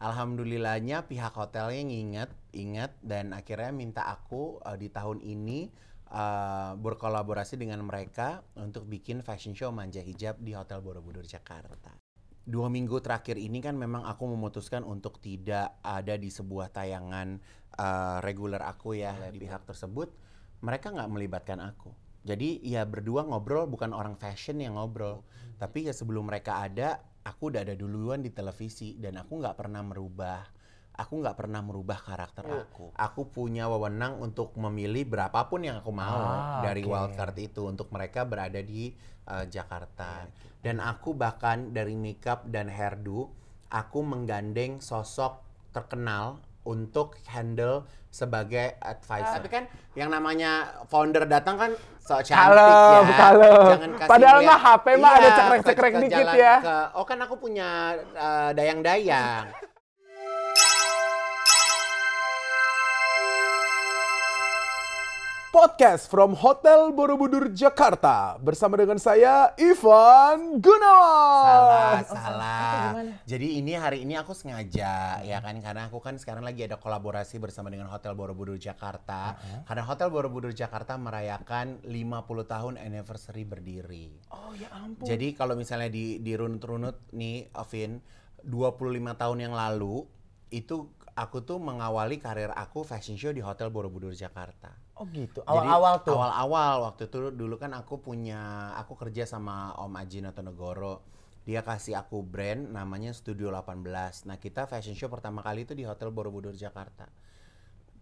alhamdulillahnya pihak hotelnya nginget inget dan akhirnya minta aku uh, di tahun ini uh, berkolaborasi dengan mereka untuk bikin fashion show manja hijab di Hotel Borobudur Jakarta. Dua minggu terakhir ini kan memang aku memutuskan untuk tidak ada di sebuah tayangan uh, reguler aku ya di pihak tersebut. Mereka nggak melibatkan aku. Jadi ya berdua ngobrol bukan orang fashion yang ngobrol, oh, hmm. tapi ya sebelum mereka ada aku udah ada duluan di televisi dan aku nggak pernah merubah aku nggak pernah merubah karakter oh. aku. Aku punya wewenang untuk memilih berapapun yang aku mau ah, dari okay. wildcard itu untuk mereka berada di uh, Jakarta. Iya, okay. Dan aku bahkan dari makeup dan hairdo, aku menggandeng sosok terkenal untuk handle sebagai advisor. Ah, tapi kan yang namanya founder datang kan so cantik halo, ya. Halo. Jangan kasih Padahal mah HP mah iya, ada cekrek-cekrek dikit ya. Ke, oh kan aku punya dayang eh, dayang-dayang. Podcast from Hotel Borobudur Jakarta bersama dengan saya Ivan Gunawan. Salah, salah. Jadi ini hari ini aku sengaja ya kan karena aku kan sekarang lagi ada kolaborasi bersama dengan Hotel Borobudur Jakarta hmm. karena Hotel Borobudur Jakarta merayakan 50 tahun anniversary berdiri. Oh ya ampun. Jadi kalau misalnya di runut runut nih Ovin 25 tahun yang lalu itu aku tuh mengawali karir aku fashion show di Hotel Borobudur Jakarta. Oh gitu. Awal-awal tuh. Awal-awal waktu itu dulu kan aku punya aku kerja sama Om Aji Notonegoro. Dia kasih aku brand namanya Studio 18. Nah, kita fashion show pertama kali itu di Hotel Borobudur Jakarta.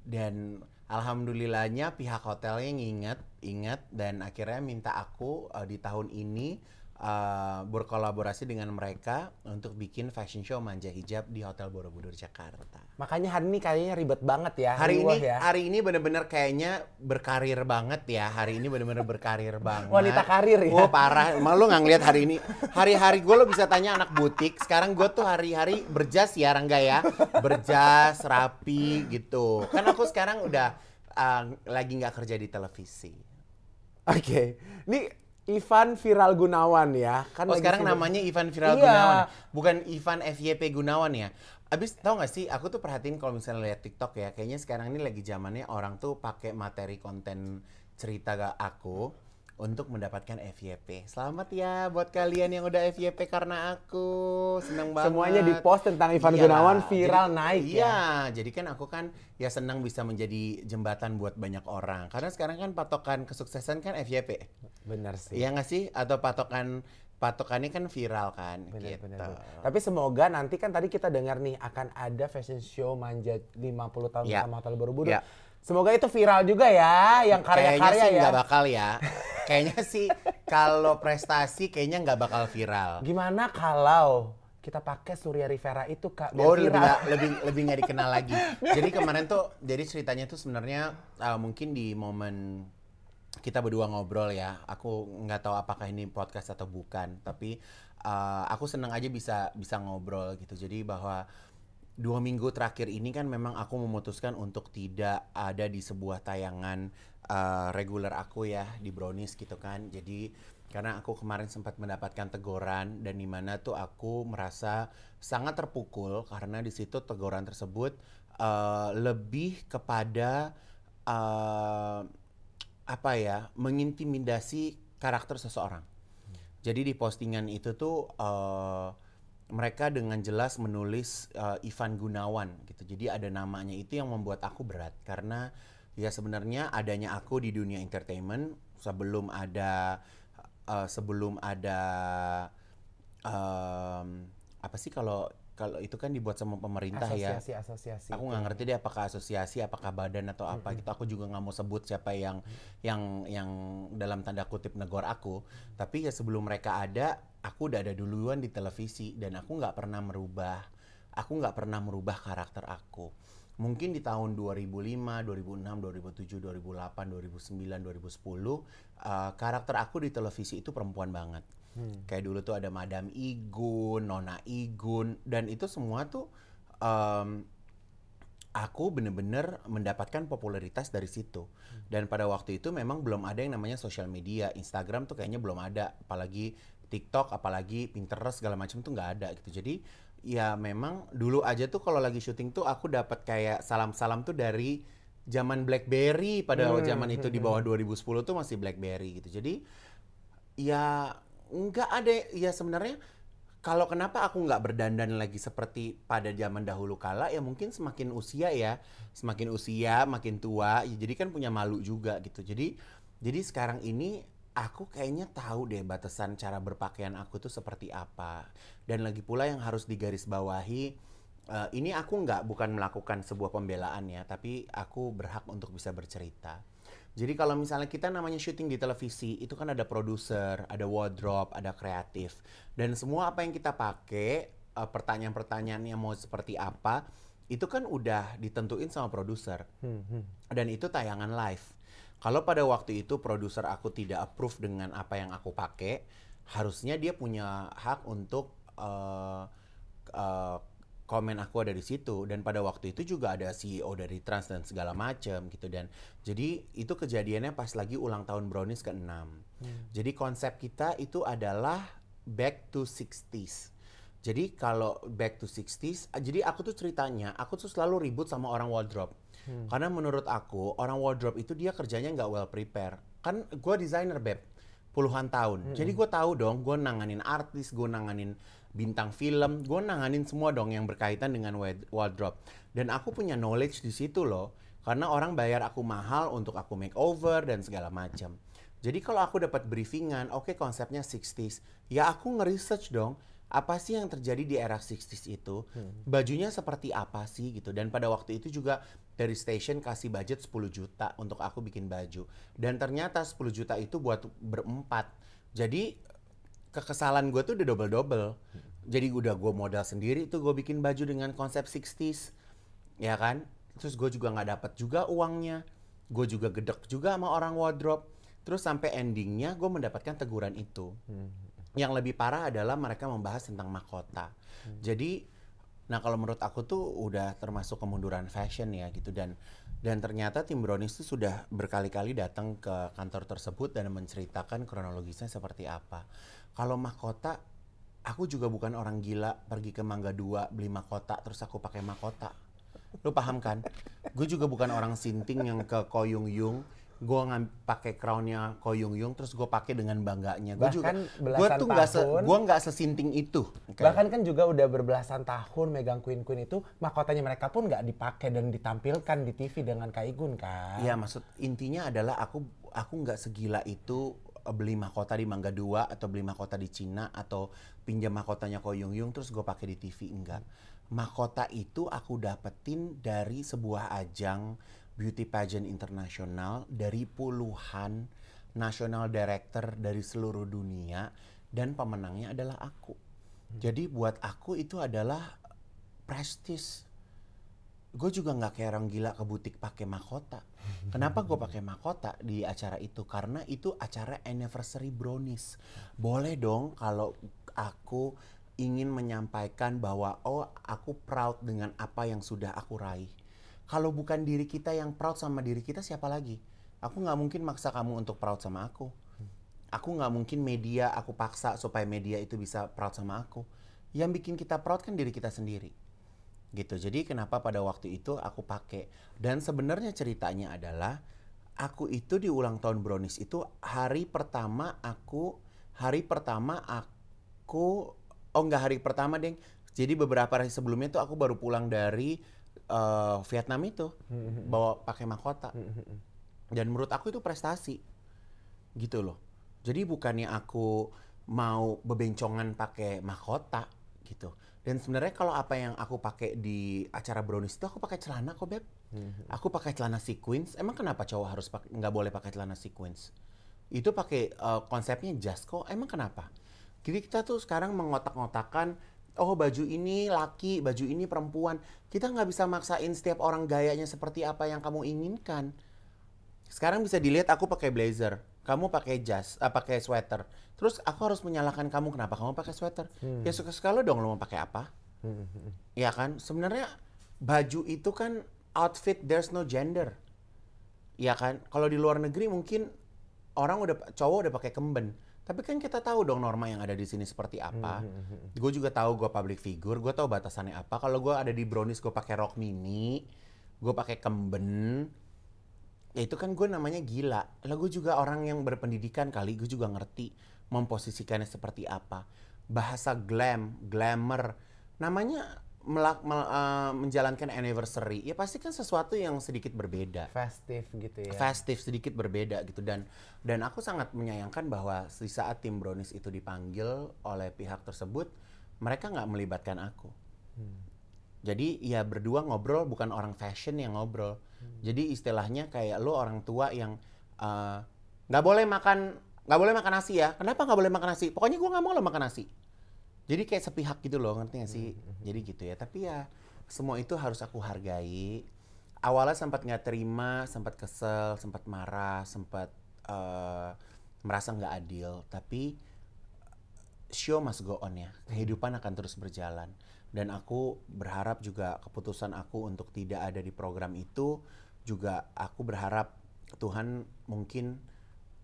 Dan alhamdulillahnya pihak hotelnya nginget, ingat dan akhirnya minta aku uh, di tahun ini uh, berkolaborasi dengan mereka untuk bikin fashion show manja hijab di Hotel Borobudur Jakarta. Makanya hari ini kayaknya ribet banget ya. Hari ini ya. hari ini bener-bener kayaknya berkarir banget ya. Hari ini benar-benar berkarir banget. Wanita karir ya. Oh parah. Emang lu nggak ngeliat hari ini. Hari-hari gue lo bisa tanya anak butik. Sekarang gue tuh hari-hari berjas ya Rangga ya. Berjas, rapi gitu. Kan aku sekarang udah uh, lagi nggak kerja di televisi. Oke. Okay. Ini Ivan Viral Gunawan ya. Kan oh sekarang namanya Ivan Viral iya. Gunawan, bukan Ivan FYP Gunawan ya. Abis tau gak sih, aku tuh perhatiin kalau misalnya lihat TikTok ya, kayaknya sekarang ini lagi zamannya orang tuh pakai materi konten cerita gak aku untuk mendapatkan FYP. Selamat ya buat kalian yang udah FYP karena aku. Senang banget. Semuanya di post tentang Ivan Iyalah. Gunawan viral jadi, naik iya, ya. Iya, jadi kan aku kan ya senang bisa menjadi jembatan buat banyak orang. Karena sekarang kan patokan kesuksesan kan FYP. Benar sih. Iya nggak sih? Atau patokan patokannya kan viral kan bener, gitu. Bener, bener. Tapi semoga nanti kan tadi kita dengar nih akan ada fashion show manja 50 tahun yeah. Iya. sama Hotel Borobudur. Yeah iya. Semoga itu viral juga ya, yang karya-karya ya. nggak bakal ya. kayaknya sih kalau prestasi kayaknya nggak bakal viral. Gimana kalau kita pakai Surya Rivera itu kak biar oh, viral. lebih lebih lebih nggak dikenal lagi. Jadi kemarin tuh, jadi ceritanya tuh sebenarnya uh, mungkin di momen kita berdua ngobrol ya. Aku nggak tahu apakah ini podcast atau bukan, tapi uh, aku seneng aja bisa bisa ngobrol gitu. Jadi bahwa dua minggu terakhir ini kan memang aku memutuskan untuk tidak ada di sebuah tayangan uh, reguler aku ya di Brownies gitu kan. Jadi karena aku kemarin sempat mendapatkan teguran dan di mana tuh aku merasa sangat terpukul karena di situ teguran tersebut uh, lebih kepada uh, apa ya mengintimidasi karakter seseorang. Jadi di postingan itu tuh uh, mereka dengan jelas menulis uh, Ivan Gunawan gitu. Jadi ada namanya itu yang membuat aku berat karena ya sebenarnya adanya aku di dunia entertainment sebelum ada uh, sebelum ada um, apa sih kalau kalau itu kan dibuat sama pemerintah asosiasi, ya. Asosiasi, asosiasi. Aku nggak ngerti deh apakah asosiasi, apakah badan atau apa mm -hmm. gitu. Aku juga nggak mau sebut siapa yang yang yang dalam tanda kutip negor aku. Tapi ya sebelum mereka ada, aku udah ada duluan di televisi dan aku nggak pernah merubah. Aku nggak pernah merubah karakter aku. Mungkin di tahun 2005, 2006, 2007, 2008, 2009, 2010, uh, karakter aku di televisi itu perempuan banget Hmm. Kayak dulu tuh ada Madam Igun, Nona Igun, dan itu semua tuh um, aku bener-bener mendapatkan popularitas dari situ. Hmm. Dan pada waktu itu memang belum ada yang namanya social media, Instagram tuh kayaknya belum ada, apalagi TikTok, apalagi Pinterest segala macam tuh nggak ada gitu. Jadi ya memang dulu aja tuh kalau lagi syuting tuh aku dapat kayak salam-salam tuh dari zaman BlackBerry pada hmm. zaman itu di bawah 2010 tuh masih BlackBerry gitu. Jadi ya nggak ada ya sebenarnya kalau kenapa aku nggak berdandan lagi seperti pada zaman dahulu kala ya mungkin semakin usia ya semakin usia makin tua ya jadi kan punya malu juga gitu jadi jadi sekarang ini aku kayaknya tahu deh batasan cara berpakaian aku tuh seperti apa dan lagi pula yang harus digarisbawahi uh, ini aku nggak bukan melakukan sebuah pembelaan ya tapi aku berhak untuk bisa bercerita jadi kalau misalnya kita namanya syuting di televisi, itu kan ada produser, ada wardrobe, ada kreatif. Dan semua apa yang kita pakai, eh, pertanyaan-pertanyaannya mau seperti apa, itu kan udah ditentuin sama produser. Hmm, hmm. Dan itu tayangan live. Kalau pada waktu itu produser aku tidak approve dengan apa yang aku pakai, harusnya dia punya hak untuk uh, uh, komen aku ada di situ dan pada waktu itu juga ada CEO dari Trans dan segala macam gitu dan jadi itu kejadiannya pas lagi ulang tahun Brownies ke-6. Hmm. Jadi konsep kita itu adalah back to 60s. Jadi kalau back to 60s, jadi aku tuh ceritanya, aku tuh selalu ribut sama orang wardrobe. Hmm. Karena menurut aku, orang wardrobe itu dia kerjanya nggak well prepare. Kan gue desainer, Beb puluhan tahun. Hmm. Jadi gue tahu dong, gue nanganin artis, gue nanganin bintang film, gue nanganin semua dong yang berkaitan dengan wardrobe. Dan aku punya knowledge di situ loh, karena orang bayar aku mahal untuk aku makeover dan segala macam. Jadi kalau aku dapat briefingan, oke okay, konsepnya 60s, ya aku ngeresearch dong apa sih yang terjadi di era 60s itu, hmm. bajunya seperti apa sih gitu. Dan pada waktu itu juga dari station kasih budget 10 juta untuk aku bikin baju. Dan ternyata 10 juta itu buat berempat. Jadi kekesalan gue tuh udah double double jadi udah gue modal sendiri itu gue bikin baju dengan konsep 60s ya kan terus gue juga nggak dapat juga uangnya gue juga gedek juga sama orang wardrobe terus sampai endingnya gue mendapatkan teguran itu hmm. yang lebih parah adalah mereka membahas tentang mahkota hmm. jadi nah kalau menurut aku tuh udah termasuk kemunduran fashion ya gitu dan dan ternyata tim Brownies tuh sudah berkali-kali datang ke kantor tersebut dan menceritakan kronologisnya seperti apa kalau mahkota aku juga bukan orang gila pergi ke Mangga Dua beli mahkota terus aku pakai mahkota. Lu paham kan? Gue juga bukan orang sinting yang ke Koyung-yung. Gue nggak pakai crownnya Koyung-yung terus gue pakai dengan bangganya. Gue juga gue tuh nggak se gue nggak sesinting itu. Okay. Bahkan kan juga udah berbelasan tahun megang Queen Queen itu mahkotanya mereka pun nggak dipakai dan ditampilkan di TV dengan Kaigun kan. Iya maksud intinya adalah aku aku nggak segila itu Eh, beli mahkota di Mangga Dua atau beli mahkota di Cina atau pinjam mahkotanya Ko Yung Yung terus gue pakai di TV enggak. Mahkota itu aku dapetin dari sebuah ajang beauty pageant internasional dari puluhan national director dari seluruh dunia dan pemenangnya adalah aku. Hmm. Jadi buat aku itu adalah prestis gue juga nggak kayak orang gila ke butik pakai mahkota. Kenapa gue pakai mahkota di acara itu? Karena itu acara anniversary brownies. Boleh dong kalau aku ingin menyampaikan bahwa oh aku proud dengan apa yang sudah aku raih. Kalau bukan diri kita yang proud sama diri kita siapa lagi? Aku nggak mungkin maksa kamu untuk proud sama aku. Aku nggak mungkin media aku paksa supaya media itu bisa proud sama aku. Yang bikin kita proud kan diri kita sendiri gitu. Jadi kenapa pada waktu itu aku pakai dan sebenarnya ceritanya adalah aku itu di ulang tahun Brownies itu hari pertama aku hari pertama aku oh nggak hari pertama deng. Jadi beberapa hari sebelumnya tuh aku baru pulang dari uh, Vietnam itu mm-hmm. bawa pakai mahkota. Mm-hmm. Dan menurut aku itu prestasi. Gitu loh. Jadi bukannya aku mau bebencongan pakai mahkota gitu dan sebenarnya kalau apa yang aku pakai di acara brownies itu aku pakai celana kok beb. Mhm. Aku pakai celana sequins. Emang kenapa cowok harus nggak boleh pakai celana sequins? Itu pakai uh, konsepnya jas kok. Emang kenapa? Jadi kita tuh sekarang mengotak-ngotakan, oh baju ini laki, baju ini perempuan. Kita nggak bisa maksain setiap orang gayanya seperti apa yang kamu inginkan. Sekarang bisa dilihat aku pakai blazer, kamu pakai jas, uh, pakai sweater, Terus aku harus menyalahkan kamu kenapa kamu pakai sweater? Hmm. Ya suka sekali dong lo mau pakai apa? Hmm, hmm, hmm. Iya ya kan? Sebenarnya baju itu kan outfit there's no gender. Ya kan? Kalau di luar negeri mungkin orang udah cowok udah pakai kemben. Tapi kan kita tahu dong norma yang ada di sini seperti apa. Hmm. Gue juga tahu gue public figure, gue tahu batasannya apa. Kalau gue ada di brownies gue pakai rok mini, gue pakai kemben. Ya itu kan gue namanya gila. Lah gue juga orang yang berpendidikan kali, gue juga ngerti memposisikannya seperti apa. Bahasa glam, glamour, namanya melak, mel, uh, menjalankan anniversary ya pasti kan sesuatu yang sedikit berbeda festive gitu ya festive sedikit berbeda gitu dan dan aku sangat menyayangkan bahwa di saat tim Brownies itu dipanggil oleh pihak tersebut mereka nggak melibatkan aku hmm. jadi ya berdua ngobrol bukan orang fashion yang ngobrol hmm. jadi istilahnya kayak lo orang tua yang eh, nggak uh, boleh makan nggak boleh makan nasi ya kenapa nggak boleh makan nasi pokoknya gue nggak mau lo makan nasi jadi kayak sepihak gitu loh ngerti gak sih hmm, hmm, hmm. jadi gitu ya tapi ya semua itu harus aku hargai awalnya sempat nggak terima sempat kesel sempat marah sempat uh, merasa nggak adil tapi show must go on ya kehidupan akan terus berjalan dan aku berharap juga keputusan aku untuk tidak ada di program itu juga aku berharap Tuhan mungkin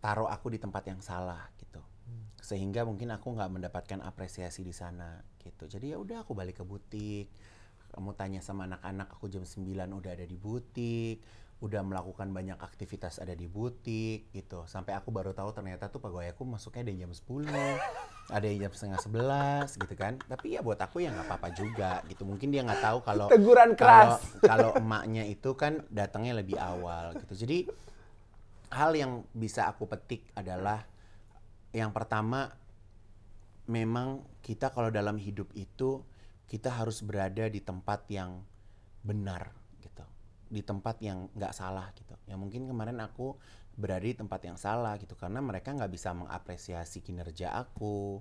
taruh aku di tempat yang salah gitu hmm. sehingga mungkin aku nggak mendapatkan apresiasi di sana gitu jadi ya udah aku balik ke butik kamu tanya sama anak-anak aku jam 9 udah ada di butik udah melakukan banyak aktivitas ada di butik gitu sampai aku baru tahu ternyata tuh pegawai aku masuknya dari jam 10 ada yang jam setengah sebelas gitu kan tapi ya buat aku ya nggak apa-apa juga gitu mungkin dia nggak tahu kalau teguran keras kalau emaknya itu kan datangnya lebih awal gitu jadi hal yang bisa aku petik adalah yang pertama memang kita kalau dalam hidup itu kita harus berada di tempat yang benar gitu di tempat yang nggak salah gitu ya mungkin kemarin aku berada di tempat yang salah gitu karena mereka nggak bisa mengapresiasi kinerja aku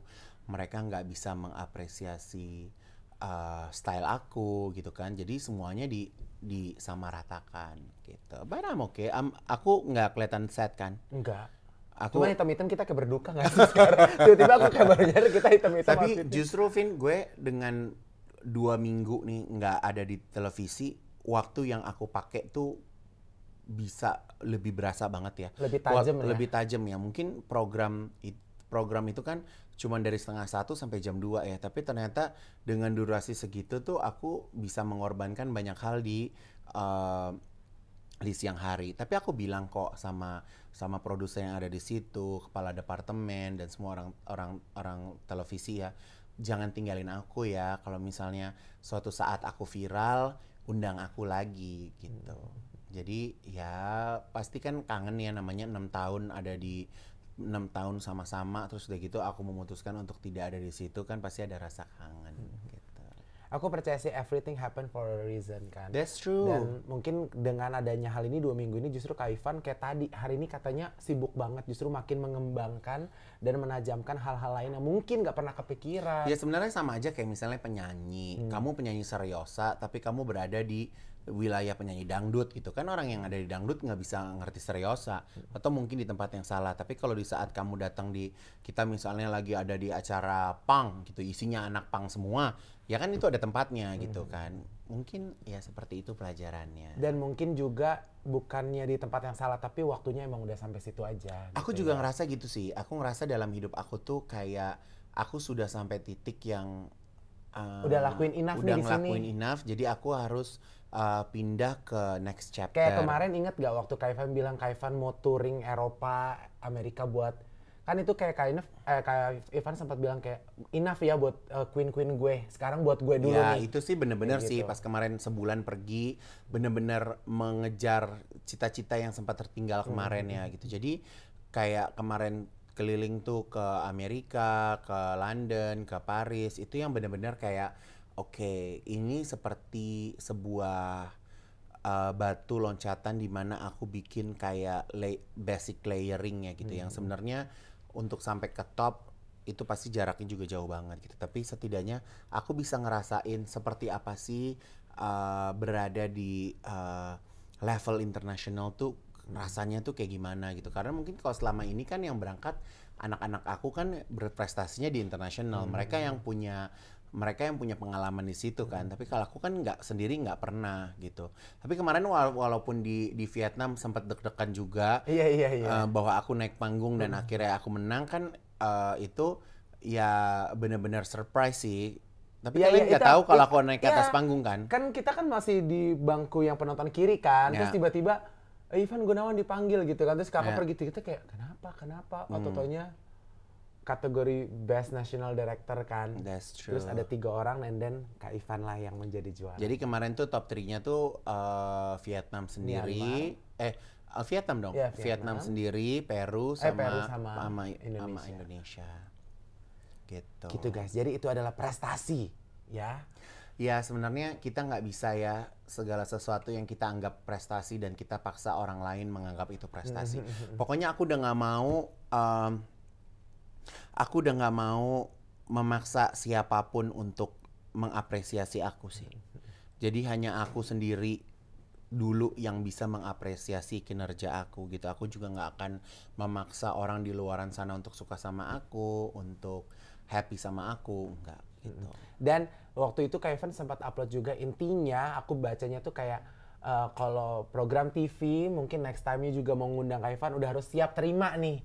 mereka nggak bisa mengapresiasi uh, style aku gitu kan jadi semuanya di disamaratakan gitu. But I'm okay. I'm, aku nggak kelihatan sad kan? Enggak. Aku Cuma hitam-hitam kita kayak berduka nggak sih sekarang? Tiba-tiba aku kabarnya kita hitam-hitam. Tapi justru Vin, gue dengan dua minggu nih nggak ada di televisi, waktu yang aku pakai tuh bisa lebih berasa banget ya. Lebih tajam ya. Lebih tajam ya. Mungkin program program itu kan cuman dari setengah satu sampai jam dua ya tapi ternyata dengan durasi segitu tuh aku bisa mengorbankan banyak hal di uh, di siang hari tapi aku bilang kok sama sama produser yang ada di situ kepala departemen dan semua orang orang orang televisi ya jangan tinggalin aku ya kalau misalnya suatu saat aku viral undang aku lagi gitu hmm. jadi ya pasti kan kangen ya namanya enam tahun ada di enam tahun sama-sama terus udah gitu aku memutuskan untuk tidak ada di situ kan pasti ada rasa kangen hmm. gitu. Aku percaya sih everything happen for a reason kan. That's true. Dan mungkin dengan adanya hal ini dua minggu ini justru Kak Ivan kayak tadi hari ini katanya sibuk banget justru makin mengembangkan dan menajamkan hal-hal lain yang mungkin nggak pernah kepikiran. Ya sebenarnya sama aja kayak misalnya penyanyi. Hmm. Kamu penyanyi seriosa tapi kamu berada di wilayah penyanyi dangdut gitu kan orang yang ada di dangdut nggak bisa ngerti seriosa atau mungkin di tempat yang salah tapi kalau di saat kamu datang di kita misalnya lagi ada di acara pang gitu isinya anak pang semua ya kan itu ada tempatnya gitu hmm. kan mungkin ya seperti itu pelajarannya dan mungkin juga bukannya di tempat yang salah tapi waktunya emang udah sampai situ aja gitu aku ya. juga ya. ngerasa gitu sih aku ngerasa dalam hidup aku tuh kayak aku sudah sampai titik yang uh, udah eh, lakuin enough udah nih ngelakuin di sini. enough jadi aku harus uh, pindah ke next chapter. Kayak kemarin inget gak waktu Kaivan bilang Kaivan mau touring Eropa, Amerika buat kan itu kayak Inaf, eh, kayak Ivan sempat bilang kayak enough ya buat eh, queen queen gue sekarang buat gue dulu ya, nih. itu sih bener-bener sih gitu. pas kemarin sebulan pergi bener-bener mengejar cita-cita yang sempat tertinggal hmm, kemarin hmm. ya hmm. gitu jadi kayak kemarin keliling tuh ke Amerika ke London ke Paris itu yang bener-bener kayak oke okay, ini seperti sebuah uh, batu loncatan di mana aku bikin kayak lay, basic layering ya gitu hmm. yang sebenarnya untuk sampai ke top itu pasti jaraknya juga jauh banget gitu tapi setidaknya aku bisa ngerasain seperti apa sih uh, berada di uh, level internasional tuh rasanya tuh kayak gimana gitu karena mungkin kalau selama ini kan yang berangkat anak-anak aku kan berprestasinya di internasional hmm. mereka yang punya mereka yang punya pengalaman di situ kan. Tapi kalau aku kan nggak sendiri nggak pernah gitu. Tapi kemarin wala walaupun di di Vietnam sempat deg-degan juga. Iya iya iya. Uh, bahwa aku naik panggung dan hmm. akhirnya aku menang kan uh, itu ya benar-benar surprise sih. Tapi ya, kalian iya, nggak ya, tahu kalau aku naik ke iya. atas panggung kan? Kan kita kan masih di bangku yang penonton kiri kan. Ya. Terus tiba-tiba eh, Ivan Gunawan dipanggil gitu kan. Terus kakak ya. pergi gitu, kita kayak kenapa kenapa? Hmm. Atau taunya kategori Best National Director kan. That's true. Terus ada tiga orang and then Kak Ivan lah yang menjadi juara. Jadi kemarin tuh top 3-nya tuh uh, Vietnam sendiri, Myanmar. eh uh, Vietnam dong. Yeah, Vietnam. Vietnam sendiri, Peru eh, sama, eh, Peru sama, sama Indonesia. Sama Indonesia. Gitu. Gitu guys. Jadi itu adalah prestasi ya. Ya sebenarnya kita nggak bisa ya segala sesuatu yang kita anggap prestasi dan kita paksa orang lain menganggap itu prestasi. Mhm, mhm, mhm. Pokoknya aku udah nggak mau um, Aku udah nggak mau memaksa siapapun untuk mengapresiasi aku sih. Jadi hanya aku sendiri dulu yang bisa mengapresiasi kinerja aku gitu. Aku juga nggak akan memaksa orang di luaran sana untuk suka sama aku, untuk happy sama aku, enggak gitu. Dan waktu itu Kevin sempat upload juga intinya aku bacanya tuh kayak uh, kalau program TV mungkin next time-nya juga mengundang Kevin udah harus siap terima nih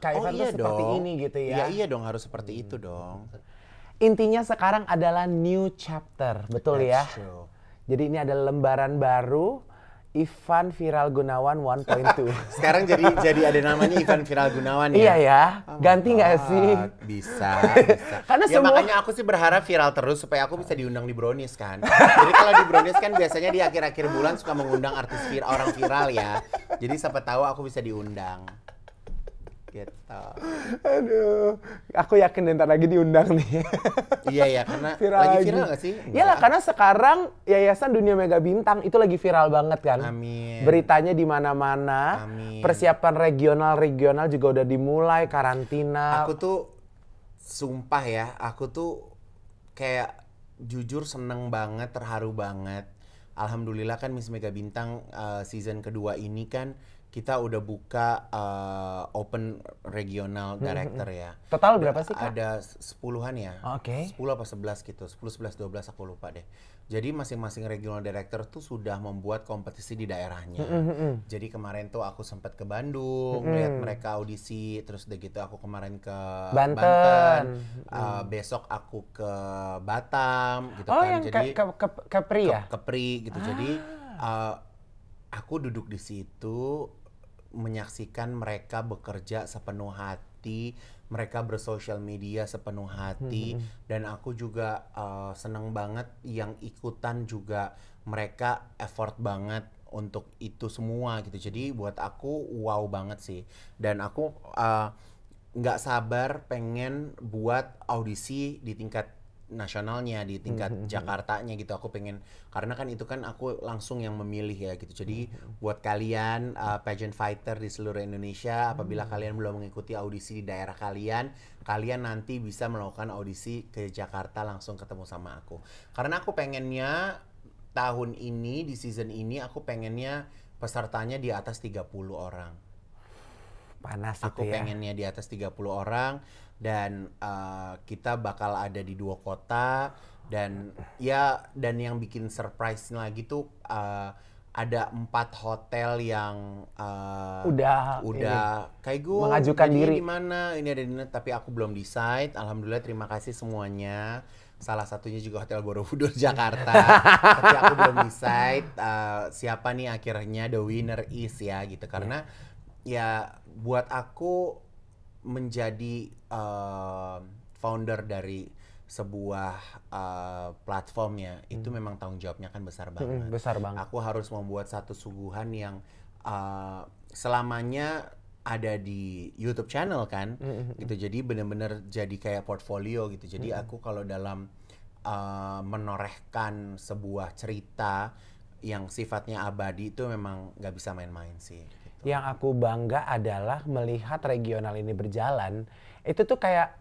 Kaivan oh, iya tuh seperti ini gitu ya. Ya iya dong harus seperti hmm. itu dong. Intinya sekarang adalah new chapter, betul That's ya? True. Jadi ini ada lembaran baru Ivan Viral Gunawan 1.2. Sekarang jadi jadi ada namanya Ivan Viral Gunawan ya. Iya ya. Oh Ganti nggak sih? Bisa, bisa. Karena ya, semua makanya aku sih berharap viral terus supaya aku bisa diundang di Brownies kan. jadi kalau di Brownies kan biasanya di akhir-akhir bulan suka mengundang artis viral orang viral ya. Jadi siapa tahu aku bisa diundang gitu. Aduh, aku yakin ntar lagi diundang nih. iya ya, karena viral lagi viral gak sih? Iyalah karena sekarang Yayasan Dunia Mega Bintang itu lagi viral banget kan. Amin. Beritanya di mana-mana. Amin. Persiapan regional-regional juga udah dimulai karantina. Aku tuh sumpah ya, aku tuh kayak jujur seneng banget, terharu banget. Alhamdulillah kan Miss Mega Bintang uh, season kedua ini kan kita udah buka uh, open regional hmm, hmm, director hmm. ya. Total berapa sih Kak? Ada sepuluhan ya. Oke. Okay. Sepuluh apa sebelas gitu. Sepuluh, sebelas, dua belas, aku lupa deh. Jadi masing-masing regional director tuh sudah membuat kompetisi di daerahnya. -hmm. Jadi kemarin tuh aku sempat ke Bandung, mm -hmm. lihat mereka audisi, terus udah gitu aku kemarin ke Banten. Banten. Mm. Uh, besok aku ke Batam gitu oh, kan. Yang Jadi ke ke Kepri ke, ya? Kepri gitu. Ah. Jadi uh, aku duduk di situ menyaksikan mereka bekerja sepenuh hati, mereka bersosial media sepenuh hati, hmm. hmm, hmm. dan aku juga uh, seneng banget yang ikutan juga mereka effort banget untuk itu semua gitu. Jadi buat aku wow banget sih, dan aku eh, nggak sabar pengen buat audisi di tingkat nasionalnya di tingkat mm -hmm. Jakartanya gitu aku pengen karena kan itu kan aku langsung yang memilih ya gitu jadi mm -hmm. buat kalian uh, pageant fighter di seluruh Indonesia apabila mm -hmm. kalian belum mengikuti audisi di daerah kalian kalian nanti bisa melakukan audisi ke Jakarta langsung ketemu sama aku karena aku pengennya tahun ini di season ini aku pengennya pesertanya di atas 30 orang panas aku itu ya. pengennya di atas 30 orang dan uh, kita bakal ada di dua kota dan ya dan yang bikin surprise lagi tuh uh, ada empat hotel yang uh, udah udah ini. kayak gue mengajukan diri di mana ini ada di mana tapi aku belum decide alhamdulillah terima kasih semuanya salah satunya juga hotel Borobudur Jakarta tapi aku belum decide uh, siapa nih akhirnya the winner is ya gitu karena yeah. ya buat aku menjadi uh, founder dari sebuah uh, platformnya hmm. itu memang tanggung jawabnya kan besar hmm, banget. Hmm, besar banget. Aku harus membuat satu suguhan yang uh, selamanya ada di YouTube channel kan, hmm. hmm, hmm. gitu. Jadi benar-benar jadi kayak portfolio gitu. Jadi hmm. aku kalau dalam uh, menorehkan sebuah cerita yang sifatnya abadi itu memang nggak bisa main-main sih yang aku bangga adalah melihat regional ini berjalan. Itu tuh kayak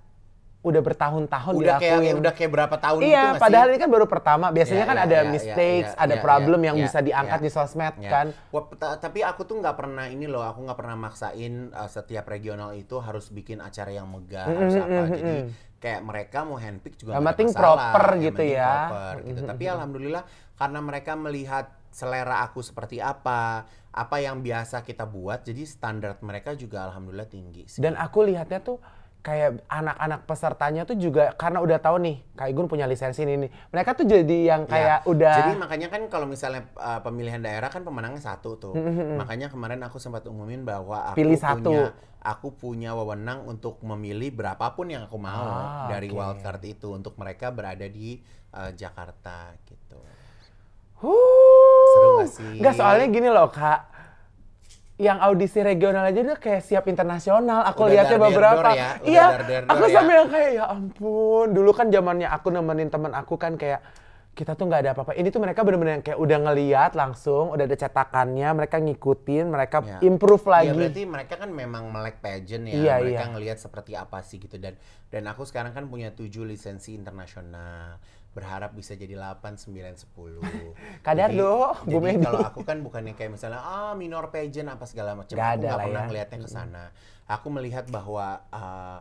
udah bertahun-tahun udah dilakuin. Kayak, udah kayak berapa tahun iya, itu padahal ini kan baru pertama. Biasanya ya, kan ya, ada ya, mistakes, ya, ada ya, problem ya, yang ya, bisa diangkat ya, di sosmed ya. kan. Wah, tapi aku tuh nggak pernah ini loh, aku nggak pernah maksain uh, setiap regional itu harus bikin acara yang megah, mm -hmm, harus apa. Mm -hmm. Jadi kayak mereka mau handpick juga nggak? penting masalah. proper yang gitu ya. Proper, gitu. Mm -hmm. Tapi alhamdulillah karena mereka melihat selera aku seperti apa, apa yang biasa kita buat jadi standar mereka juga alhamdulillah tinggi sih. dan aku lihatnya tuh kayak anak-anak pesertanya tuh juga karena udah tahu nih kayak Igun punya lisensi ini nih. Mereka tuh jadi yang ya, kayak ya, udah Jadi makanya kan kalau misalnya uh, pemilihan daerah kan pemenangnya satu tuh. Mm-hmm, mm-hmm. Makanya kemarin aku sempat umumin bahwa aku Pilih satu. punya aku punya wewenang untuk memilih berapapun yang aku mau ah, dari okay. wildcard itu untuk mereka berada di uh, Jakarta gitu. Huh. Seru gak sih? Gak soalnya gini loh kak, yang audisi regional aja udah kayak siap internasional. Aku udah lihatnya beberapa. Ya, iya, aku ya. sampe yang kayak ya ampun. Dulu kan zamannya aku nemenin temen aku kan kayak kita tuh nggak ada apa-apa. Ini tuh mereka bener-bener kayak udah ngeliat langsung, udah ada cetakannya, mereka ngikutin, mereka ya. improve iya, lagi. Iya berarti mereka kan memang melek pageant ya. Iya, mereka iya. ngelihat seperti apa sih gitu dan dan aku sekarang kan punya tujuh lisensi internasional berharap bisa jadi 8, 9, 10. Kadar do, Bu Medi. kalau aku kan bukannya kayak misalnya ah minor pageant apa segala macam. Gak aku nggak pernah ya. ngeliatnya ke sana. Aku melihat bahwa uh,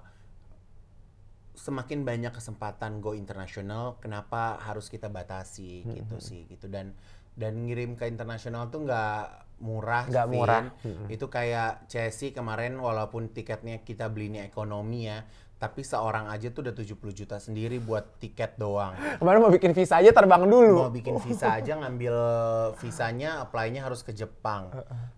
semakin banyak kesempatan go internasional, kenapa harus kita batasi hmm. gitu sih gitu dan dan ngirim ke internasional tuh nggak murah nggak murah hmm. itu kayak Chelsea kemarin walaupun tiketnya kita belinya ekonomi ya tapi seorang aja tuh udah 70 juta sendiri buat tiket doang. Kemarin mau bikin visa aja terbang dulu. Mau bikin visa aja ngambil visanya, apply-nya harus ke Jepang.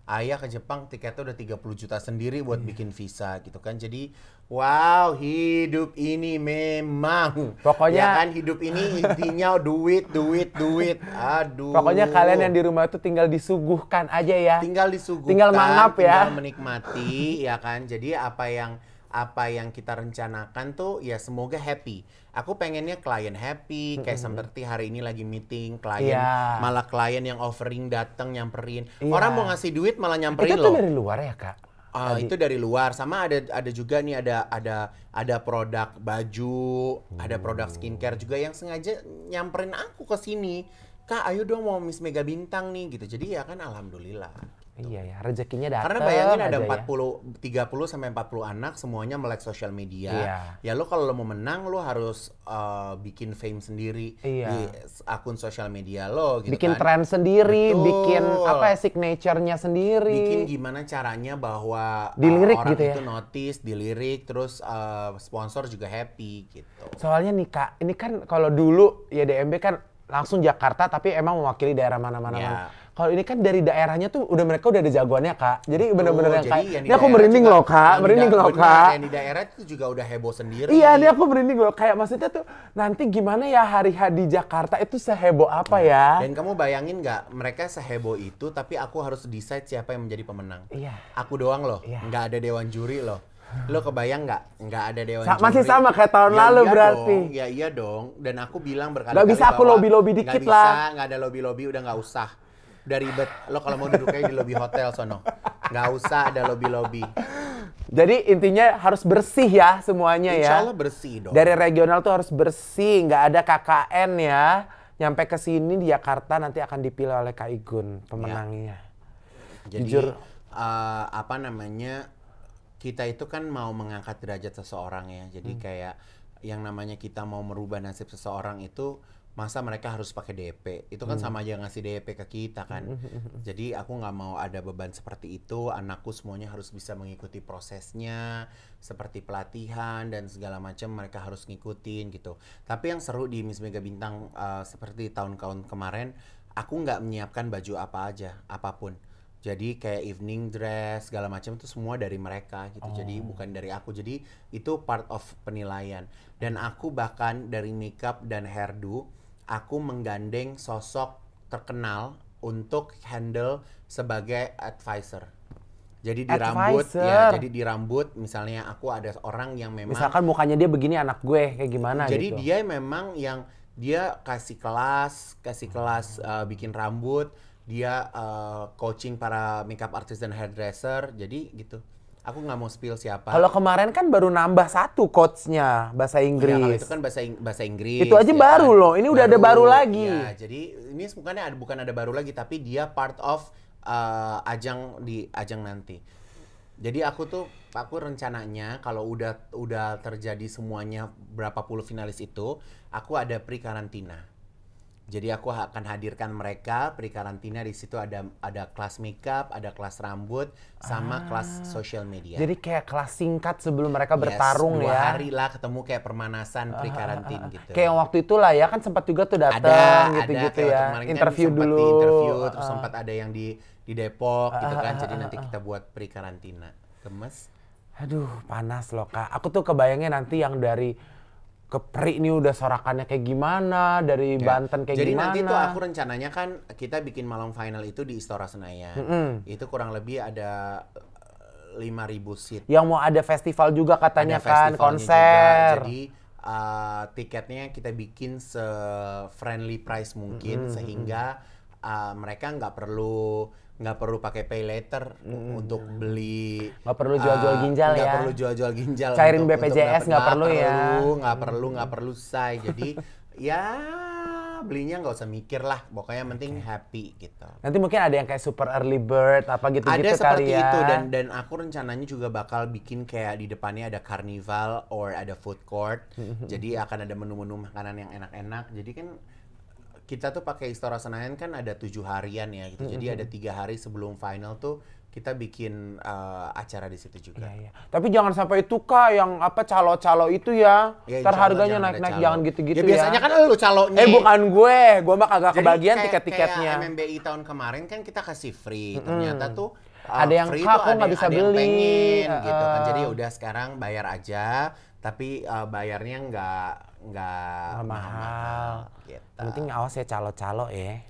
Ayah ke Jepang tiketnya udah 30 juta sendiri buat iya. bikin visa gitu kan. Jadi wow, hidup ini memang pokoknya ya kan hidup ini intinya duit, duit, duit. Aduh. Pokoknya kalian yang di rumah tuh tinggal disuguhkan aja ya. Tinggal disuguhkan. Tinggal mangap ya. Tinggal menikmati ya kan. Jadi apa yang apa yang kita rencanakan tuh ya semoga happy. Aku pengennya klien happy, kayak mm-hmm. seperti hari ini lagi meeting, klien yeah. malah klien yang offering datang nyamperin. Yeah. Orang mau ngasih duit malah eh, nyamperin Itu loh. Itu dari luar ya, Kak? Uh, itu dari luar sama ada ada juga nih ada ada ada produk baju, hmm. ada produk hmm. skincare juga yang sengaja nyamperin aku ke sini. Kak, ayo dong mau Miss Mega Bintang nih gitu. Jadi ya kan alhamdulillah gitu. Iya ya, rezekinya datang. Karena bayangin ada 40 ya. 30 sampai 40 anak semuanya melek sosial media. Iya. Ya lo kalau lo mau menang lo harus uh, bikin fame sendiri iya. di akun sosial media lo gitu Bikin kan. tren sendiri, Betul. bikin apa ya signature-nya sendiri. Bikin gimana caranya bahwa eh, dilirik uh, orang gitu ya. itu ya. notice, dilirik terus uh, sponsor juga happy gitu. Soalnya nih Kak, ini kan kalau dulu ya DMB kan langsung Jakarta tapi emang mewakili daerah mana-mana. Yeah. Mana kalau ini kan dari daerahnya tuh udah mereka udah ada jagoannya kak jadi benar-benar yang kayak ini aku merinding loh kak merinding loh kak yang di daerah itu juga udah heboh sendiri iya ini aku merinding loh kayak maksudnya tuh nanti gimana ya hari hari di Jakarta itu seheboh apa nah, ya dan kamu bayangin nggak mereka seheboh itu tapi aku harus decide siapa yang menjadi pemenang iya aku doang loh iya. nggak ada dewan juri loh lo kebayang nggak nggak ada dewan Sa masih sama kayak tahun ya, lalu iya berarti dong, ya iya dong dan aku bilang berkali-kali nggak bisa aku lobby lobby dikit gak lah nggak ada lobby lobby udah nggak usah udah ribet. Lo kalau mau duduknya di lobby hotel sono. Nggak usah ada lobby-lobby. Jadi intinya harus bersih ya semuanya Insya ya. Insya bersih dong. Dari regional tuh harus bersih, nggak ada KKN ya. Nyampe ke sini di Jakarta nanti akan dipilih oleh Kak Igun iya. pemenangnya. Ya. Jadi Jujur. Uh, apa namanya kita itu kan mau mengangkat derajat seseorang ya. Jadi hmm. kayak yang namanya kita mau merubah nasib seseorang itu masa mereka harus pakai DP itu kan hmm. sama aja ngasih DP ke kita kan hmm, hmm, hmm, jadi aku nggak mau ada beban seperti itu anakku semuanya harus bisa mengikuti prosesnya seperti pelatihan dan segala macam mereka harus ngikutin gitu tapi yang seru di Miss Mega Bintang uh, seperti tahun-tahun kemarin aku nggak menyiapkan baju apa aja apapun jadi kayak evening dress segala macam itu semua dari mereka gitu oh. jadi bukan dari aku jadi itu part of penilaian dan aku bahkan dari makeup dan hairdo aku menggandeng sosok terkenal untuk handle sebagai advisor. Jadi di rambut ya, jadi di rambut misalnya aku ada orang yang memang misalkan mukanya dia begini anak gue kayak gimana Jadi gitu. dia memang yang dia kasih kelas, kasih kelas uh, bikin rambut, dia uh, coaching para makeup artist dan hairdresser. Jadi gitu. Aku nggak mau spill siapa. Kalau kemarin kan baru nambah satu coachnya bahasa iya, Inggris. Ya, itu kan bahasa Ing bahasa Inggris. Itu aja ya baru kan? loh. Ini baru, udah ada baru lagi. Ya, jadi ini bukannya ada bukan ada baru lagi, tapi dia part of uh, ajang di ajang nanti. Jadi aku tuh aku rencananya kalau udah udah terjadi semuanya berapa puluh finalis itu, aku ada pre karantina. Jadi aku akan hadirkan mereka pre karantina di situ ada ada kelas makeup, ada kelas rambut, sama ah. kelas social media. Jadi kayak kelas singkat sebelum mereka yes, bertarung dua ya. hari lah ketemu kayak permanasan ah, ah, pre karantin ah, ah, gitu. Kayak waktu itulah ya kan sempat juga tuh datang gitu-gitu ya. Kan interview kan dulu. Di interview ah. terus sempat ada yang di di Depok gitu kan. Jadi nanti kita buat pre karantina. Gemes. Aduh, panas loh Kak. Aku tuh kebayangnya nanti yang dari Kepri ini udah sorakannya kayak gimana dari yeah. Banten kayak Jadi gimana. Jadi nanti tuh aku rencananya kan kita bikin malam final itu di Istora Senayan. Mm -hmm. Itu kurang lebih ada 5000 eh, seat. Yang mau ada festival juga katanya ada kan konser. Juga. Jadi uh, tiketnya kita bikin se friendly price mungkin mm -hmm. sehingga uh, mereka nggak perlu nggak perlu pakai pay later hmm. untuk beli nggak perlu jual-jual eh, ginjal uh, ya nggak perlu jual-jual ginjal cairin untuk, BPJS nggak perlu ya nggak hmm. perlu nggak perlu say jadi ya belinya nggak usah mikir lah pokoknya yang penting okay. happy gitu nanti mungkin ada yang kayak super early bird apa gitu gitu ada seperti ya. itu dan dan aku rencananya juga bakal bikin kayak di depannya ada carnival or ada food court hmm. jadi akan ada menu-menu makanan yang enak-enak jadi kan kita tuh pakai Istora Senayan kan ada tujuh harian ya gitu. Mm -hmm. Jadi ada tiga hari sebelum final tuh kita bikin uh, acara di situ juga. Iya, iya. Tapi jangan sampai itu kak yang apa calo-calo itu ya. ya Ntar naik-naik jangan gitu-gitu ya. Biasanya ya. kan lu calonya. Eh bukan gue, gue mah kagak kebagian tiket-tiketnya. Kayak MMBI tahun kemarin kan kita kasih free. Mm -hmm. Ternyata tuh uh, ada eh, yang free kak, kok nggak bisa ada beli. Yang pengen, uh, gitu kan. Jadi udah sekarang bayar aja, tapi uh, bayarnya nggak nggak mahal, mahal gitu. penting awas ya calo-calo ya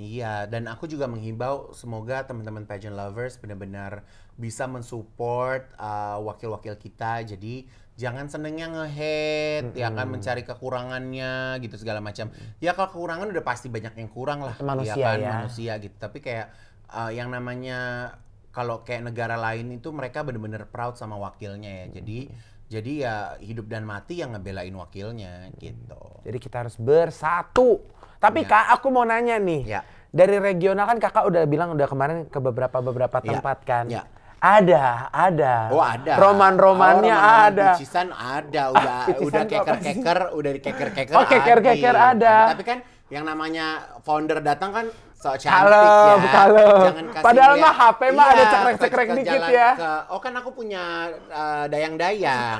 Iya, dan aku juga menghimbau semoga teman-teman pageant lovers benar-benar bisa mensupport uh, wakil-wakil uh, kita. Jadi jangan senengnya ngehead, mm -hmm. ya kan mencari kekurangannya gitu segala macam. Ya kalau kekurangan udah pasti banyak yang kurang lah, manusia ya, kan? ya. manusia gitu. Tapi kayak uh, yang namanya kalau kayak negara lain itu mereka benar-benar proud sama wakilnya ya. Jadi mm -hmm jadi ya hidup dan mati yang ngebelain wakilnya hmm. gitu. Jadi kita harus bersatu. Tapi ya. Kak, aku mau nanya nih. Ya. Dari regional kan Kakak udah bilang udah kemarin ke beberapa beberapa ya. tempat kan. Ya. Ada, ada. Oh ada. Roman-romannya oh, roman ada. Picisan ada, udah ah, udah keker-keker, udah keker keker Oh keker-keker ada. Tapi kan yang namanya founder datang kan soal cantik kalem, ya. Kalem. Jangan kasih Padahal mah HP mah iya, ada cekrek-cekrek dikit ya. Ke, oh kan aku punya dayang eh, dayang-dayang.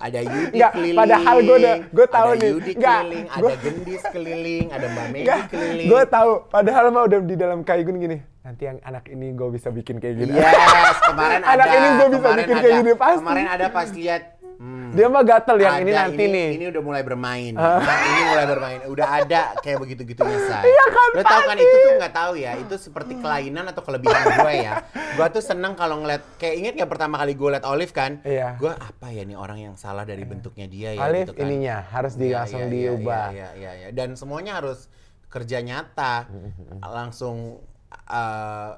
Ada Yudi Nggak, keliling. Padahal gue udah, gue tahu ada nih. Yudi Nggak, keliling, gua... ada Gendis keliling, ada Mbak Megi keliling. Gue tahu. Padahal mah udah di dalam kaigun gini. Nanti yang anak ini gue bisa bikin kayak gini. Yes, kemarin ada. Anak ini gue bisa bikin ada, kayak gini pasti. Kemarin ada pas lihat Hmm. Dia mah gatel yang ada, ini nanti ini, nih. Ini udah mulai bermain. Uh. ini mulai bermain. Udah ada kayak begitu gitu ya Iya kan. Lo tau kan itu tuh nggak tahu ya. Itu seperti kelainan atau kelebihan gue ya. Gue tuh seneng kalau ngeliat kayak inget ya pertama kali gue liat Olive kan. Iya. Gue apa ya nih orang yang salah dari iya. bentuknya dia ya. Olive gitu kan. ininya harus di ya, langsung ya, diubah. Iya iya iya. Ya. Dan semuanya harus kerja nyata. Langsung uh,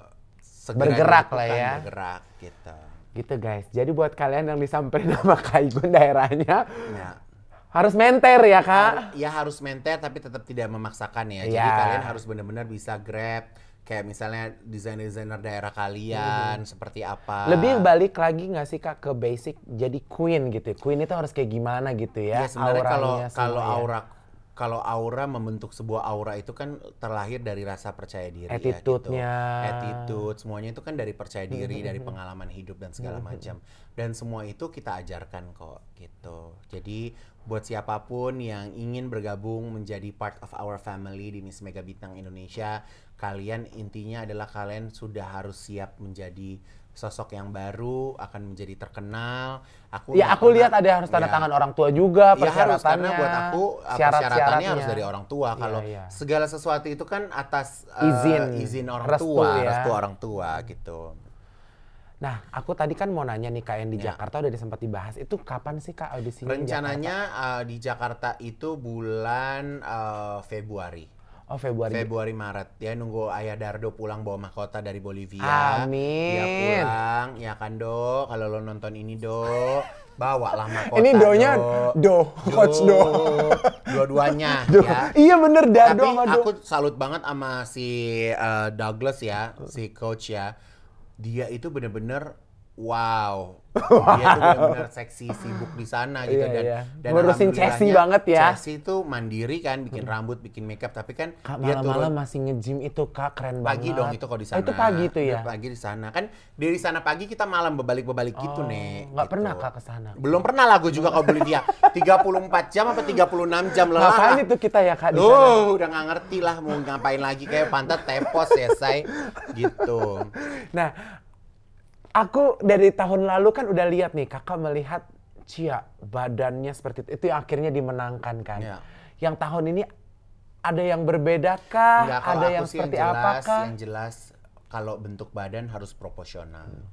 bergerak lah ya. Bergerak gitu. Gitu guys. Jadi buat kalian yang disamperin sama Kak Igun daerahnya, ya. harus menter ya kak? Iya ya harus menter tapi tetap tidak memaksakan ya. ya. Jadi iya. kalian harus benar-benar bisa grab kayak misalnya desainer-desainer daerah kalian hmm. seperti apa lebih balik lagi nggak sih kak ke basic jadi queen gitu ya. queen itu harus kayak gimana gitu ya, ya sebenarnya kalau kalau aura kalau aura membentuk sebuah aura itu kan terlahir dari rasa percaya diri attitude-nya ya, gitu. attitude semuanya itu kan dari percaya hmm, diri mm-hmm. dari hmm. pengalaman hidup dan segala mm-hmm. macam dan semua itu kita ajarkan kok gitu jadi buat siapapun yang ingin bergabung menjadi part of our family di Miss Mega Bintang Indonesia kalian intinya adalah kalian sudah harus siap menjadi sosok yang baru akan menjadi terkenal. Aku ya aku lihat ada harus tanda ya, tangan orang tua juga persyaratannya. Ya harus karena buat aku syarat persyaratannya harus dari orang tua. Iya, Kalau ya, ya. segala sesuatu itu kan atas uh, izin izin orang restu, tua, ya. restu orang tua gitu. Nah, aku tadi kan mau nanya nih kak yang di ya. Jakarta udah sempat dibahas. Itu kapan sih Kak audisinya? Rencananya Jakarta? Uh, eh, di Jakarta itu bulan uh, Februari. Oh Februari. Februari Maret. Dia nunggu Ayah Dardo pulang bawa mahkota dari Bolivia. Amin. Dia pulang, ya kan Do. Kalau lo nonton ini Do, bawa lah mahkota. Ini Do-nya Do, do. Coach Do. Dua-duanya do. ya. Iya bener Dardo Tapi sama Do. aku salut banget sama si uh, Douglas ya, si coach ya. Dia itu bener-bener wow dia tuh benar-benar seksi sibuk di sana gitu yeah, dan yeah. dan ngurusin Chelsea banget ya Chelsea itu mandiri kan bikin rambut bikin makeup tapi kan kak, dia malam-malam masih nge-gym itu kak keren pagi banget pagi dong itu kalau di ah, sana itu pagi itu ya iya, pagi di sana kan dari sana pagi kita malam berbalik-balik gitu, oh, gitu nih nggak gitu. pernah kak ke sana belum pernah lah gue juga kalau dia. 34 jam apa 36 jam lelah ngapain itu kita ya kak di sana oh, udah nggak ngerti lah mau ngapain lagi kayak pantat tepos selesai ya, gitu nah aku dari tahun lalu kan udah lihat nih kakak melihat Cia badannya seperti itu, itu yang akhirnya dimenangkan kan. Ya. Yang tahun ini ada yang berbeda kah? Enggak, ada yang seperti yang jelas, apakah? Yang jelas kalau bentuk badan harus proporsional. Hmm.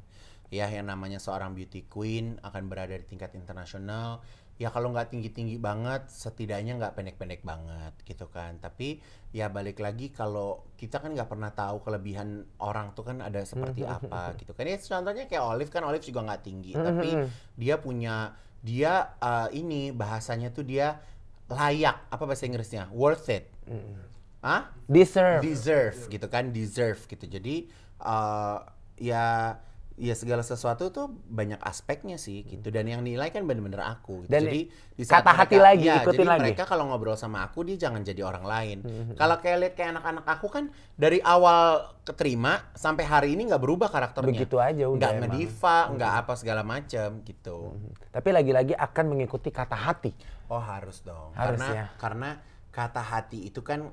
Ya yang namanya seorang beauty queen akan berada di tingkat internasional ya kalau nggak tinggi-tinggi banget setidaknya nggak pendek-pendek banget gitu kan tapi ya balik lagi kalau kita kan nggak pernah tahu kelebihan orang tuh kan ada seperti mhm. apa gitu kan ya contohnya kayak Olive kan Olive juga nggak tinggi mhm, tapi mhm. dia punya dia uh, ini bahasanya tuh dia layak apa bahasa Inggrisnya worth it ah deserve deserve gitu kan deserve gitu jadi uh, ya Iya segala sesuatu tuh banyak aspeknya sih gitu dan yang nilai kan bener-bener aku gitu. dan jadi di kata mereka, hati lagi ya, ikutin jadi lagi mereka kalau ngobrol sama aku dia jangan jadi orang lain mm-hmm. kalau kayak lihat kayak anak-anak aku kan dari awal keterima sampai hari ini nggak berubah karakternya begitu aja udah nggak mediva mm-hmm. nggak apa segala macam gitu mm-hmm. tapi lagi-lagi akan mengikuti kata hati oh harus dong harus karena ya. karena kata hati itu kan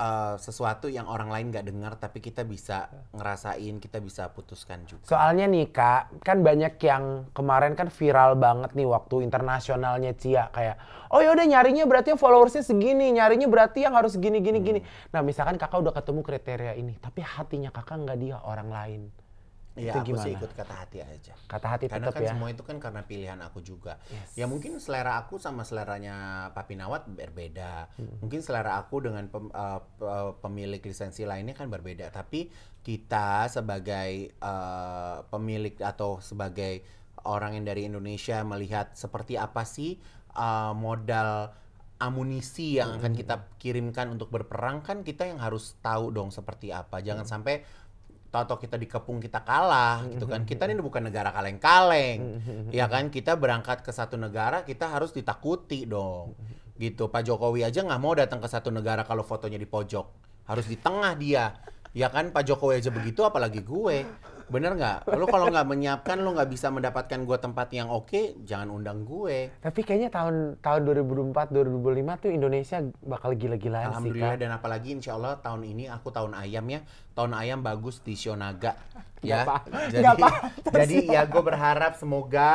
Eh, sesuatu yang orang lain nggak dengar tapi kita bisa ngerasain kita bisa putuskan juga soalnya nih kak kan banyak yang kemarin kan viral banget nih waktu internasionalnya Cia kayak oh ya udah nyarinya berarti yang followersnya segini nyarinya berarti yang harus gini gini hmm. gini nah misalkan kakak udah ketemu kriteria ini tapi hatinya kakak nggak dia orang lain Ya, aku gimana? sih ikut kata hati aja. Kata hati karena tetap kan ya. semua itu kan karena pilihan aku juga. Yes. Ya mungkin selera aku sama seleranya Papi Nawat berbeda. Hmm. Mungkin selera aku dengan pem, uh, pemilik lisensi lainnya kan berbeda. Tapi kita sebagai uh, pemilik atau sebagai orang yang dari Indonesia melihat seperti apa sih uh, modal amunisi yang akan hmm. kita kirimkan untuk berperang kan kita yang harus tahu dong seperti apa. Jangan hmm. sampai Tato kita dikepung kita kalah gitu kan kita ini bukan negara kaleng-kaleng ya kan kita berangkat ke satu negara kita harus ditakuti dong gitu Pak Jokowi aja nggak mau datang ke satu negara kalau fotonya di pojok harus di tengah dia ya kan Pak Jokowi aja begitu apalagi gue Bener nggak? lo kalau nggak menyiapkan, lo nggak bisa mendapatkan gue tempat yang oke, okay, jangan undang gue. Tapi kayaknya tahun tahun 2004, 2005 tuh Indonesia bakal gila-gilaan sih. Alhamdulillah dan apalagi insya Allah tahun ini aku tahun ayam ya, tahun ayam bagus di Sionaga ya. jadi, gak jadi ya gue berharap semoga,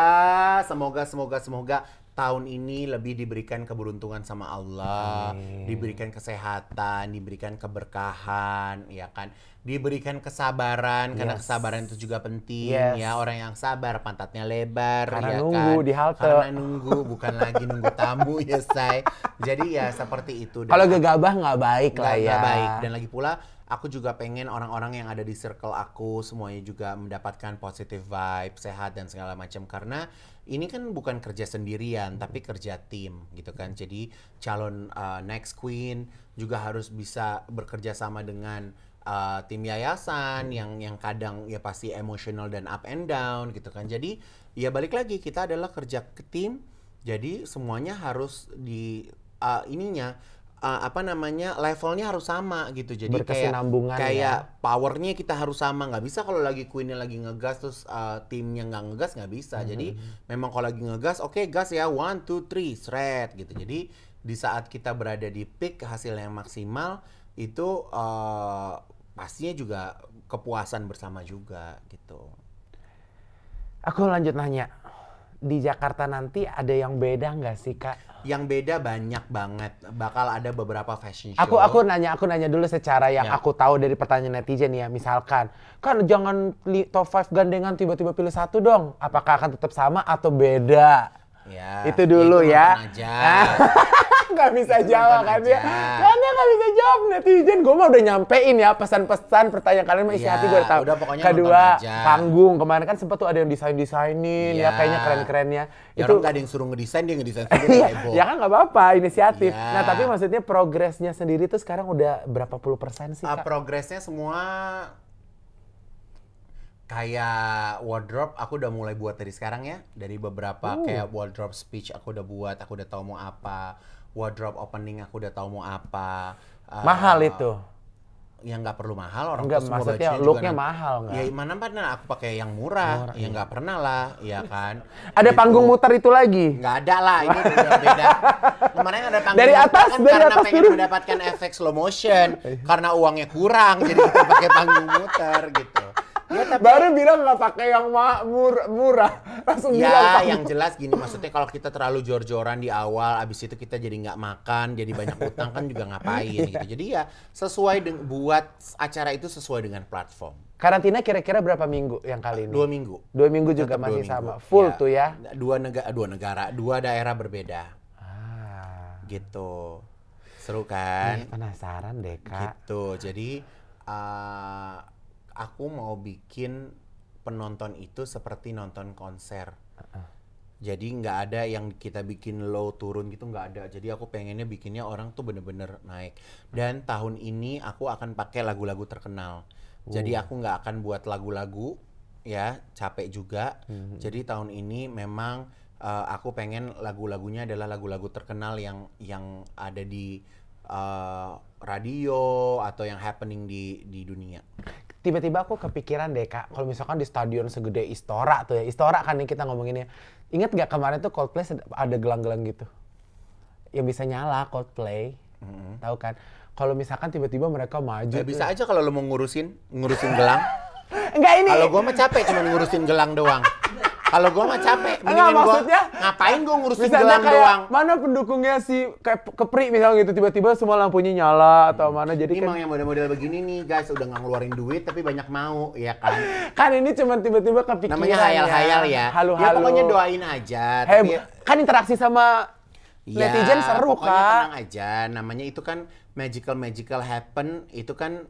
semoga, semoga, semoga tahun ini lebih diberikan keberuntungan sama Allah, Amin. diberikan kesehatan, diberikan keberkahan, ya kan? Diberikan kesabaran yes. karena kesabaran itu juga penting yes. ya. Orang yang sabar pantatnya lebar karena ya nunggu kan? di halte. Karena nunggu bukan lagi nunggu tamu ya, say. Jadi ya seperti itu. Kalau gegabah nggak baik gak, lah ya. Gak baik dan lagi pula aku juga pengen orang-orang yang ada di circle aku semuanya juga mendapatkan positif vibe, sehat dan segala macam karena ini kan bukan kerja sendirian tapi kerja tim gitu kan. Jadi calon uh, next queen juga harus bisa bekerja sama dengan uh, tim yayasan yang yang kadang ya pasti emosional dan up and down gitu kan. Jadi ya balik lagi kita adalah kerja ke tim. Jadi semuanya harus di uh, ininya uh, apa namanya levelnya harus sama gitu jadi kayak kayak ya. powernya kita harus sama nggak bisa kalau lagi Queennya lagi ngegas terus uh, eh, timnya nggak ngegas nggak bisa hmm jadi hmm, hmm. memang kalau lagi ngegas oke okay, gas ya one two three shred gitu jadi di saat kita berada di peak hasil yang maksimal itu uh, pastinya juga kepuasan bersama juga gitu aku lanjut nanya di Jakarta nanti ada yang beda nggak sih kak yang beda banyak banget. Bakal ada beberapa fashion show. Aku aku nanya, aku nanya dulu secara yang ya. aku tahu dari pertanyaan netizen ya. Misalkan, kan jangan top 5 gandengan tiba-tiba pilih satu dong. Apakah akan tetap sama atau beda? Ya, itu dulu ya. nggak bisa jawab kan ya. Karena nggak bisa jawab netizen. Gue mah udah nyampein ya pesan-pesan pertanyaan kalian isi iya, hati gue tahu. Udah pokoknya Kedua, panggung kemarin kan sempat tuh ada yang desain-desainin ya. Iya. kayaknya keren-kerennya. Ya, itu gak ada yang suruh ngedesain dia ngedesain sendiri. Iya, ya kan gak apa-apa inisiatif. Ya. Nah tapi maksudnya progresnya sendiri tuh sekarang udah berapa puluh persen sih? Ah, progresnya semua kayak wardrobe aku udah mulai buat dari sekarang ya dari beberapa uh. kayak wardrobe speech aku udah buat aku udah tahu mau apa wardrobe opening aku udah tahu mau apa uh, mahal itu yang nggak perlu mahal orang nggak semua maksudnya looknya kan. mahal nggak? Ya mana mana aku pakai yang murah, murah yang iya. nggak ya. pernah lah, ya kan. ada gitu. panggung muter itu lagi? Nggak ada lah, ini udah beda. Kemarin ada panggung dari atas, muter, kan dari karena atas pengen mendapatkan efek slow motion, karena uangnya kurang, jadi kita pakai panggung muter gitu ya, tapi... Baru bilang nggak pakai yang mur murah. Langsung ya, bilang. Ya, yang jelas gini maksudnya kalau kita terlalu jor-joran di awal, abis itu kita jadi nggak makan, jadi banyak utang kan juga ngapain gitu. Jadi ya sesuai buat acara itu sesuai dengan platform. Karantina kira-kira berapa minggu yang kali ini? Dua minggu. Dua minggu juga Tetap masih minggu. sama, full ya, tuh ya? Dua negara, dua negara, dua daerah berbeda. Ah. Gitu. Seru kan? Eh, penasaran deh kak. Gitu, jadi uh, aku mau bikin penonton itu seperti nonton konser. Jadi nggak ada yang kita bikin low turun gitu nggak ada. Jadi aku pengennya bikinnya orang tuh bener-bener naik. Hmm. Dan tahun ini aku akan pakai lagu-lagu terkenal. Uh. Jadi aku nggak akan buat lagu-lagu ya capek juga. Hmm. Jadi tahun ini memang uh, aku pengen lagu-lagunya adalah lagu-lagu terkenal yang yang ada di uh, radio atau yang happening di di dunia tiba-tiba aku kepikiran deh kak kalau misalkan di stadion segede Istora tuh ya Istora kan yang kita ngomonginnya inget nggak kemarin tuh Coldplay ada gelang-gelang gitu yang bisa nyala Coldplay mm-hmm. tahu kan kalau misalkan tiba-tiba mereka maju eh, bisa aja kalau lo mau ngurusin ngurusin gelang Enggak ini. Kalau gue mah capek cuma ngurusin gelang doang. Kalau gue mah capek. Enggak, maksudnya gua, ngapain gue ngurusin gelang kayak, doang? Mana pendukungnya si kayak Kepri misalnya gitu tiba-tiba semua lampunya nyala atau mana jadi ini kan mau yang model-model begini nih guys udah nggak ngeluarin duit tapi banyak mau ya kan. kan ini cuma tiba-tiba kepikiran. Namanya hayal-hayal ya. ya. ya Halu-halu. Ya pokoknya doain aja. Hey, tapi... Kan interaksi sama Ya, netizen seru pokoknya kan. tenang aja, namanya itu kan magical magical happen itu kan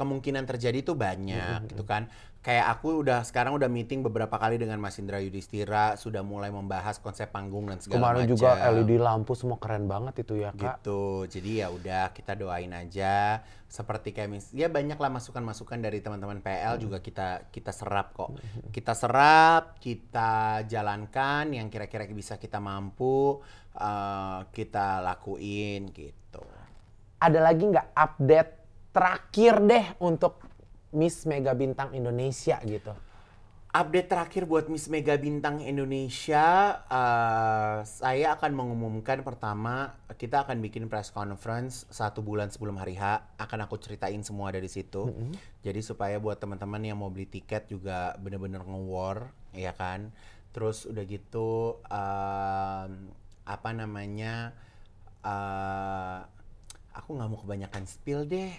kemungkinan terjadi itu banyak mm-hmm, gitu mm-hmm. kan. Kayak aku udah sekarang udah meeting beberapa kali dengan Mas Indra Yudhistira, sudah mulai membahas konsep panggung dan segala Kemarin macam. Kemarin juga LED lampu semua keren banget itu ya, Kak. Gitu. Jadi ya udah kita doain aja seperti kayak mis ya banyaklah masukan-masukan dari teman-teman PL hmm. juga kita kita serap kok. Mm-hmm. Kita serap, kita jalankan yang kira-kira bisa kita mampu uh, kita lakuin gitu. Ada lagi nggak update terakhir deh untuk Miss Mega Bintang Indonesia gitu? Update terakhir buat Miss Mega Bintang Indonesia, uh, saya akan mengumumkan pertama kita akan bikin press conference satu bulan sebelum hari H. Akan aku ceritain semua dari situ. Mm -hmm. Jadi supaya buat teman-teman yang mau beli tiket juga bener-bener nge-war, ya kan. Terus udah gitu, uh, apa namanya, uh, aku nggak mau kebanyakan spill deh.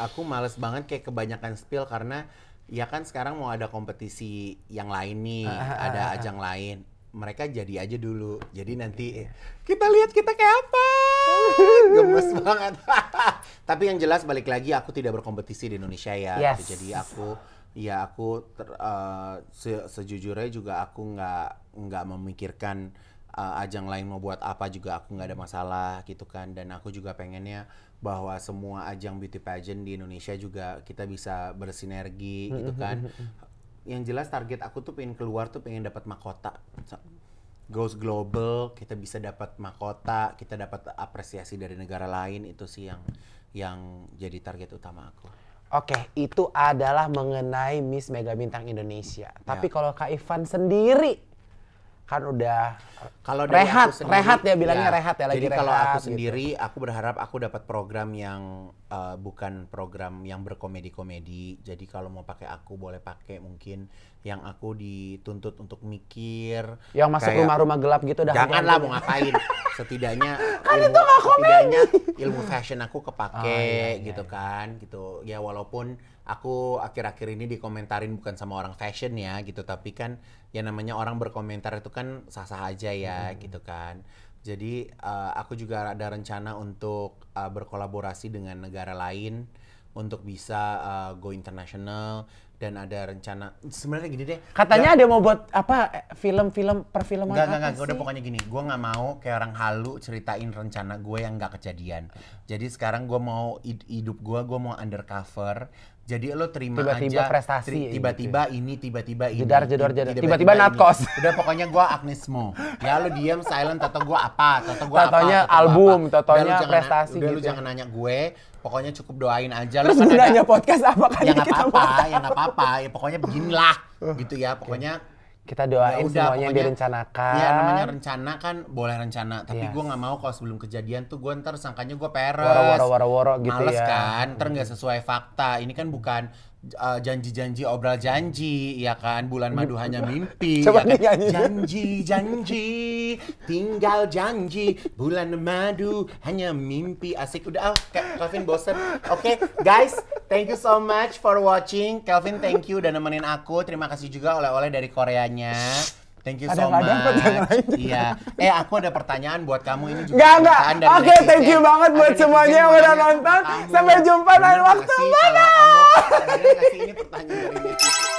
Aku males banget kayak kebanyakan spill karena ya kan sekarang mau ada kompetisi yang lain nih, ah, ah, ah, ada ajang lain. Mereka jadi aja dulu. Jadi iya, nanti iya. kita lihat kita kayak apa. Gemes banget. Tapi yang jelas balik lagi aku tidak berkompetisi di Indonesia ya. Yes. Jadi aku ya aku ter, uh, se sejujurnya juga aku nggak nggak memikirkan uh, ajang lain mau buat apa juga aku nggak ada masalah gitu kan dan aku juga pengennya bahwa semua ajang beauty pageant di Indonesia juga kita bisa bersinergi hmm, gitu hmm, kan hmm, yang jelas target aku tuh pengen keluar tuh pengen dapat mahkota goes global kita bisa dapat mahkota kita dapat apresiasi dari negara lain itu sih yang yang jadi target utama aku Oke, itu adalah mengenai Miss Mega Bintang Indonesia. Tapi ya. kalau Kak Ivan sendiri kan udah kalau rehat sendiri, rehat ya bilangnya ya, rehat ya lagi jadi rehat, kalau aku gitu. sendiri gitu. aku berharap aku dapat program yang uh, bukan program yang berkomedi-komedi jadi kalau mau pakai aku boleh pakai mungkin yang aku dituntut untuk mikir yang masuk rumah-rumah gelap gitu dah janganlah mau ngapain gitu. setidaknya kan ilmu, itu setidaknya ilmu fashion aku kepake oh, iya, iya, gitu iya. kan gitu ya walaupun aku akhir-akhir ini dikomentarin bukan sama orang fashion ya gitu tapi kan ya namanya orang berkomentar itu kan sah-sah aja ya hmm. gitu kan jadi uh, aku juga ada rencana untuk uh, berkolaborasi dengan negara lain untuk bisa uh, go international dan ada rencana sebenarnya gini deh katanya ya, ada mau buat apa film-film perfilman gak, apa gak, gak, udah pokoknya gini gue nggak mau kayak orang halu ceritain rencana gue yang nggak kejadian jadi sekarang gue mau hidup gue gue mau undercover jadi lo terima tiba-tiba aja prestasi gitu tiba-tiba gitu. ini tiba-tiba ini jedar jedar jedar tiba-tiba natkos. Udah pokoknya gua Agnesmo. ya lo diem silent atau gua apa? Atau gua apa apa? album, atau prestasi gitu. lo ya. jangan nanya gue, pokoknya cukup doain aja lo sebenarnya podcast apa kan? yang apa-apa, yang apa-apa. Ya pokoknya beginilah gitu ya. Pokoknya kita doain ya udah, semuanya pokoknya, direncanakan. Iya namanya rencana kan boleh rencana, tapi yes. Iya. gue nggak mau kalau sebelum kejadian tuh gue ntar sangkanya gue peres. Woro woro woro gitu Males ya. kan, ntar nggak hmm. sesuai fakta. Ini kan bukan Eh, janji-janji uh, obral janji ya kan bulan madu hanya mimpi Coba ya kan? Ya. janji janji tinggal janji bulan madu hanya mimpi asik udah oh, Kelvin bosen oke okay, guys thank you so much for watching Kelvin thank you udah nemenin aku terima kasih juga oleh-oleh dari Koreanya Thank you so much. Iya. Eh, aku ada pertanyaan buat kamu ini juga. Gak enggak. Oke, okay, thank you banget buat semuanya yang udah nonton. Sampai jumpa lain waktu. bye Ini pertanyaan dari